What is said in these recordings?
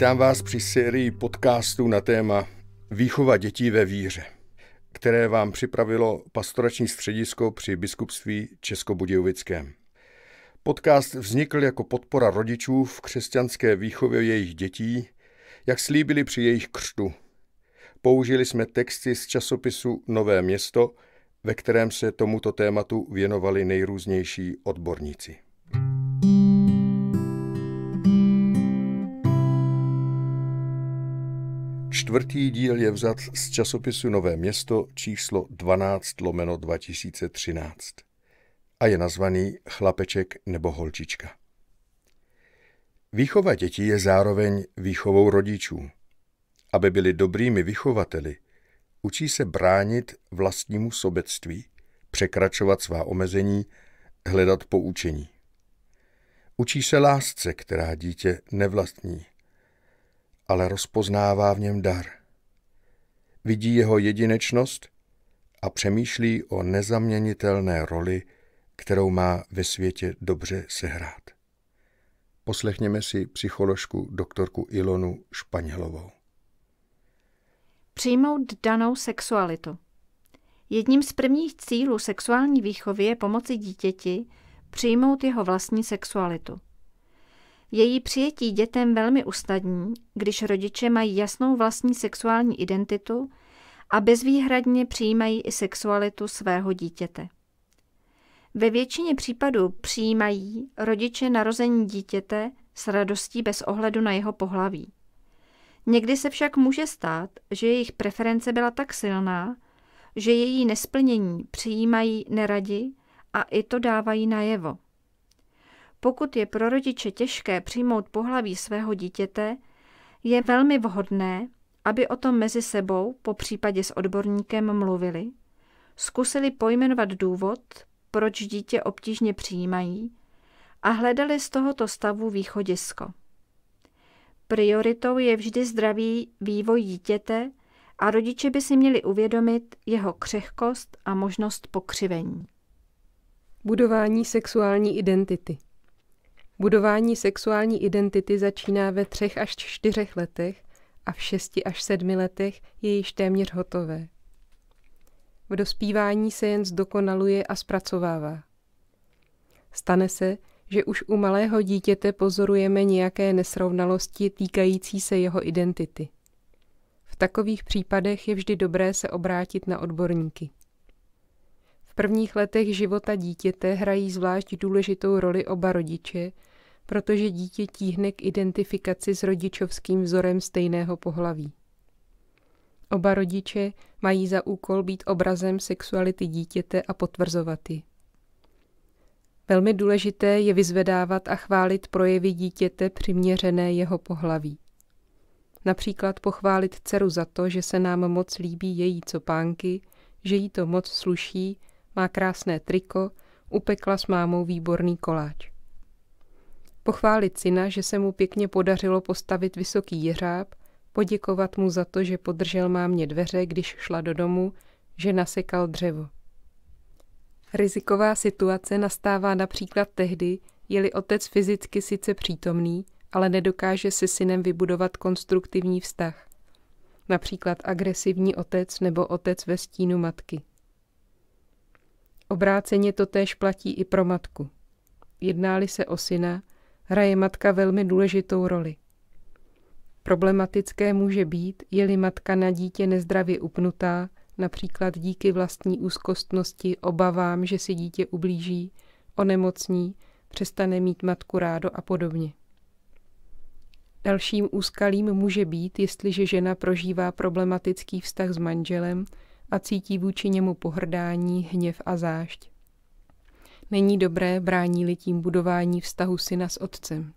Vítám vás při sérii podcastů na téma Výchova dětí ve víře, které vám připravilo pastorační středisko při biskupství Českobudějovickém. Podcast vznikl jako podpora rodičů v křesťanské výchově jejich dětí, jak slíbili při jejich křtu. Použili jsme texty z časopisu Nové město, ve kterém se tomuto tématu věnovali nejrůznější odborníci. Čtvrtý díl je vzat z časopisu Nové město číslo 12 lomeno 2013 a je nazvaný Chlapeček nebo holčička. Výchova dětí je zároveň výchovou rodičů. Aby byli dobrými vychovateli, učí se bránit vlastnímu sobectví, překračovat svá omezení, hledat poučení. Učí se lásce, která dítě nevlastní ale rozpoznává v něm dar. Vidí jeho jedinečnost a přemýšlí o nezaměnitelné roli, kterou má ve světě dobře sehrát. Poslechněme si psycholožku doktorku Ilonu Španělovou. Přijmout danou sexualitu. Jedním z prvních cílů sexuální výchovy je pomoci dítěti přijmout jeho vlastní sexualitu. Její přijetí dětem velmi usnadní, když rodiče mají jasnou vlastní sexuální identitu a bezvýhradně přijímají i sexualitu svého dítěte. Ve většině případů přijímají rodiče narození dítěte s radostí bez ohledu na jeho pohlaví. Někdy se však může stát, že jejich preference byla tak silná, že její nesplnění přijímají neradi a i to dávají najevo. Pokud je pro rodiče těžké přijmout pohlaví svého dítěte, je velmi vhodné, aby o tom mezi sebou, po případě s odborníkem, mluvili, zkusili pojmenovat důvod, proč dítě obtížně přijímají a hledali z tohoto stavu východisko. Prioritou je vždy zdravý vývoj dítěte a rodiče by si měli uvědomit jeho křehkost a možnost pokřivení. Budování sexuální identity – Budování sexuální identity začíná ve třech až čtyřech letech a v šesti až sedmi letech je již téměř hotové. V dospívání se jen zdokonaluje a zpracovává. Stane se, že už u malého dítěte pozorujeme nějaké nesrovnalosti týkající se jeho identity. V takových případech je vždy dobré se obrátit na odborníky. V prvních letech života dítěte hrají zvlášť důležitou roli oba rodiče, protože dítě tíhne k identifikaci s rodičovským vzorem stejného pohlaví. Oba rodiče mají za úkol být obrazem sexuality dítěte a potvrzovat ji. Velmi důležité je vyzvedávat a chválit projevy dítěte přiměřené jeho pohlaví. Například pochválit dceru za to, že se nám moc líbí její copánky, že jí to moc sluší, má krásné triko, upekla s mámou výborný koláč pochválit syna, že se mu pěkně podařilo postavit vysoký jeřáb, poděkovat mu za to, že podržel mámě dveře, když šla do domu, že nasekal dřevo. Riziková situace nastává například tehdy, je-li otec fyzicky sice přítomný, ale nedokáže se synem vybudovat konstruktivní vztah. Například agresivní otec nebo otec ve stínu matky. Obráceně to též platí i pro matku. Jedná-li se o syna, hraje matka velmi důležitou roli. Problematické může být, je-li matka na dítě nezdravě upnutá, například díky vlastní úzkostnosti, obavám, že si dítě ublíží, onemocní, přestane mít matku rádo a podobně. Dalším úskalím může být, jestliže žena prožívá problematický vztah s manželem a cítí vůči němu pohrdání, hněv a zášť není dobré, brání-li tím budování vztahu syna s otcem.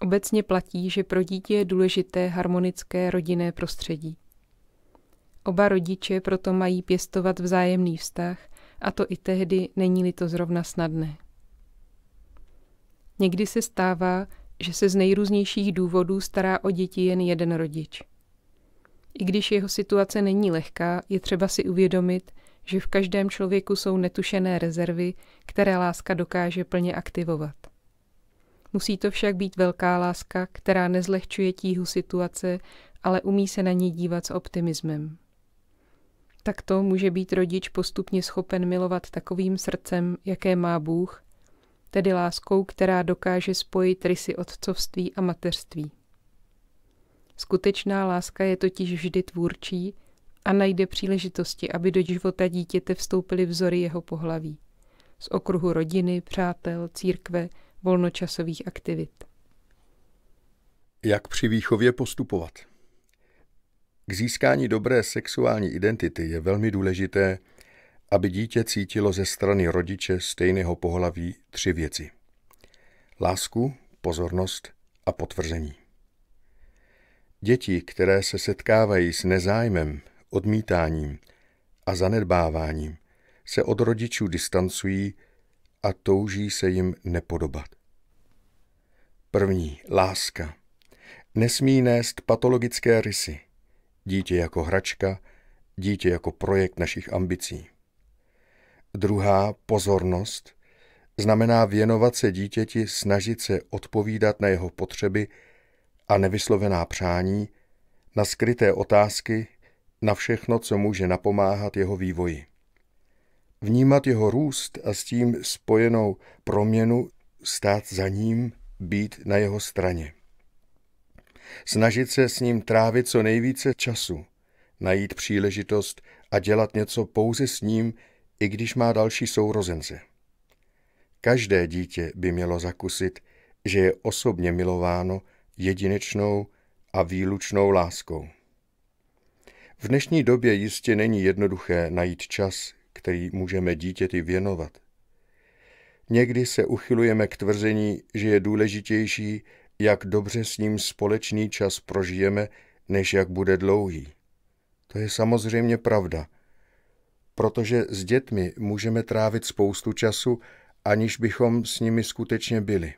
Obecně platí, že pro dítě je důležité harmonické rodinné prostředí. Oba rodiče proto mají pěstovat vzájemný vztah, a to i tehdy není-li to zrovna snadné. Někdy se stává, že se z nejrůznějších důvodů stará o děti jen jeden rodič. I když jeho situace není lehká, je třeba si uvědomit, že v každém člověku jsou netušené rezervy, které láska dokáže plně aktivovat. Musí to však být velká láska, která nezlehčuje tíhu situace, ale umí se na ní dívat s optimismem. Takto může být rodič postupně schopen milovat takovým srdcem, jaké má Bůh, tedy láskou, která dokáže spojit rysy otcovství a mateřství. Skutečná láska je totiž vždy tvůrčí a najde příležitosti, aby do života dítěte vstoupily vzory jeho pohlaví z okruhu rodiny, přátel, církve, volnočasových aktivit. Jak při výchově postupovat? K získání dobré sexuální identity je velmi důležité, aby dítě cítilo ze strany rodiče stejného pohlaví tři věci. Lásku, pozornost a potvrzení. Děti, které se setkávají s nezájmem odmítáním a zanedbáváním se od rodičů distancují a touží se jim nepodobat. První, láska. Nesmí nést patologické rysy. Dítě jako hračka, dítě jako projekt našich ambicí. Druhá, pozornost, znamená věnovat se dítěti, snažit se odpovídat na jeho potřeby a nevyslovená přání, na skryté otázky na všechno, co může napomáhat jeho vývoji. Vnímat jeho růst a s tím spojenou proměnu, stát za ním, být na jeho straně. Snažit se s ním trávit co nejvíce času, najít příležitost a dělat něco pouze s ním, i když má další sourozence. Každé dítě by mělo zakusit, že je osobně milováno jedinečnou a výlučnou láskou. V dnešní době jistě není jednoduché najít čas, který můžeme dítěti věnovat. Někdy se uchylujeme k tvrzení, že je důležitější, jak dobře s ním společný čas prožijeme, než jak bude dlouhý. To je samozřejmě pravda, protože s dětmi můžeme trávit spoustu času, aniž bychom s nimi skutečně byli.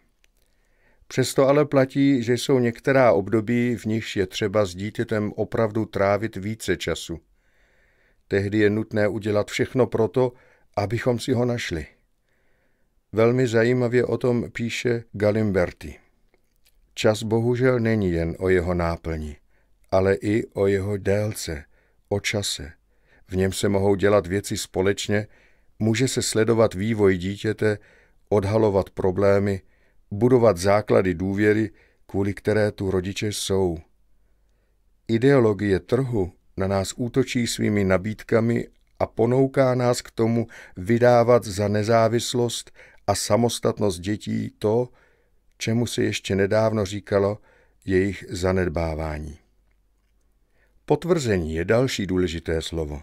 Přesto ale platí, že jsou některá období, v nichž je třeba s dítětem opravdu trávit více času. Tehdy je nutné udělat všechno proto, abychom si ho našli. Velmi zajímavě o tom píše Galimberti. Čas bohužel není jen o jeho náplni, ale i o jeho délce, o čase. V něm se mohou dělat věci společně, může se sledovat vývoj dítěte, odhalovat problémy, budovat základy důvěry, kvůli které tu rodiče jsou. Ideologie trhu na nás útočí svými nabídkami a ponouká nás k tomu vydávat za nezávislost a samostatnost dětí to, čemu se ještě nedávno říkalo jejich zanedbávání. Potvrzení je další důležité slovo.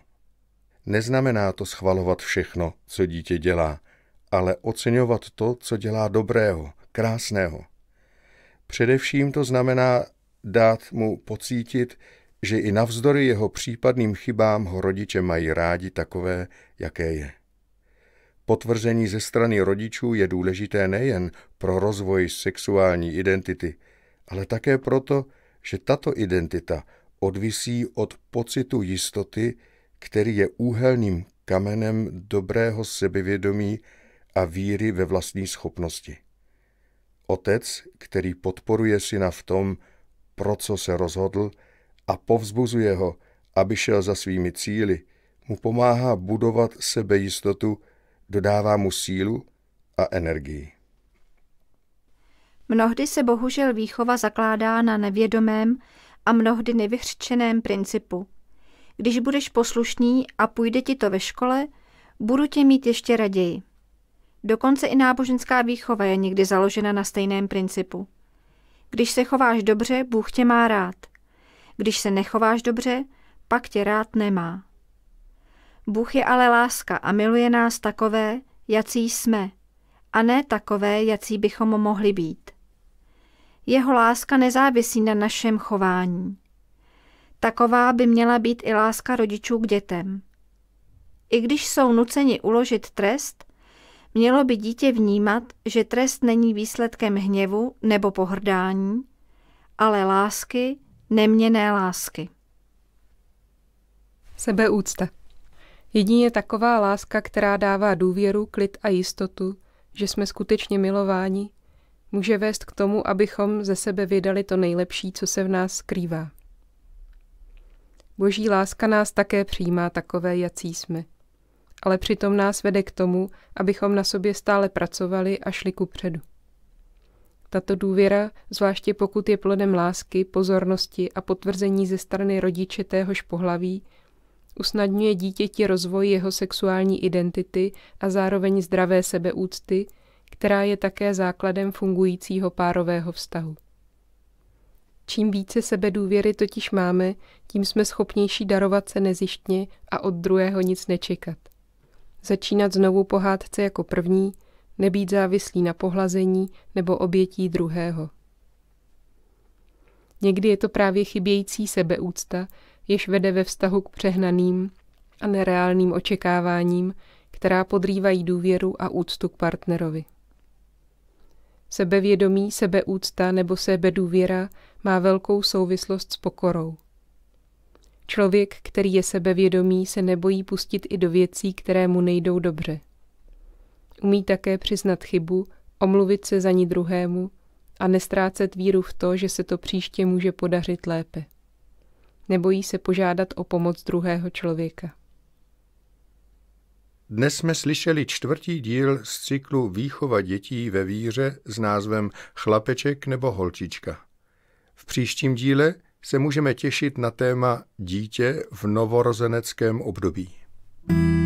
Neznamená to schvalovat všechno, co dítě dělá, ale oceňovat to, co dělá dobrého, krásného. Především to znamená dát mu pocítit, že i navzdory jeho případným chybám ho rodiče mají rádi takové, jaké je. Potvrzení ze strany rodičů je důležité nejen pro rozvoj sexuální identity, ale také proto, že tato identita odvisí od pocitu jistoty, který je úhelným kamenem dobrého sebevědomí a víry ve vlastní schopnosti otec, který podporuje syna v tom, pro co se rozhodl, a povzbuzuje ho, aby šel za svými cíly, mu pomáhá budovat sebejistotu, dodává mu sílu a energii. Mnohdy se bohužel výchova zakládá na nevědomém a mnohdy nevyřčeném principu. Když budeš poslušný a půjde ti to ve škole, budu tě mít ještě raději. Dokonce i náboženská výchova je někdy založena na stejném principu. Když se chováš dobře, Bůh tě má rád. Když se nechováš dobře, pak tě rád nemá. Bůh je ale láska a miluje nás takové, jací jsme, a ne takové, jací bychom mohli být. Jeho láska nezávisí na našem chování. Taková by měla být i láska rodičů k dětem. I když jsou nuceni uložit trest, Mělo by dítě vnímat, že trest není výsledkem hněvu nebo pohrdání, ale lásky, neměné lásky. Sebeúcta. Jedině taková láska, která dává důvěru, klid a jistotu, že jsme skutečně milováni, může vést k tomu, abychom ze sebe vydali to nejlepší, co se v nás skrývá. Boží láska nás také přijímá takové, jací jsme – ale přitom nás vede k tomu, abychom na sobě stále pracovali a šli ku předu. Tato důvěra, zvláště pokud je plodem lásky, pozornosti a potvrzení ze strany rodiče téhož pohlaví, usnadňuje dítěti rozvoj jeho sexuální identity a zároveň zdravé sebeúcty, která je také základem fungujícího párového vztahu. Čím více sebe důvěry totiž máme, tím jsme schopnější darovat se nezištně a od druhého nic nečekat začínat znovu pohádce jako první, nebýt závislý na pohlazení nebo obětí druhého. Někdy je to právě chybějící sebeúcta, jež vede ve vztahu k přehnaným a nereálným očekáváním, která podrývají důvěru a úctu k partnerovi. Sebevědomí, sebeúcta nebo sebedůvěra má velkou souvislost s pokorou – Člověk, který je sebevědomý, se nebojí pustit i do věcí, které mu nejdou dobře. Umí také přiznat chybu, omluvit se za ní druhému a nestrácet víru v to, že se to příště může podařit lépe. Nebojí se požádat o pomoc druhého člověka. Dnes jsme slyšeli čtvrtý díl z cyklu Výchova dětí ve víře s názvem Chlapeček nebo holčička. V příštím díle se můžeme těšit na téma dítě v novorozeneckém období. thank you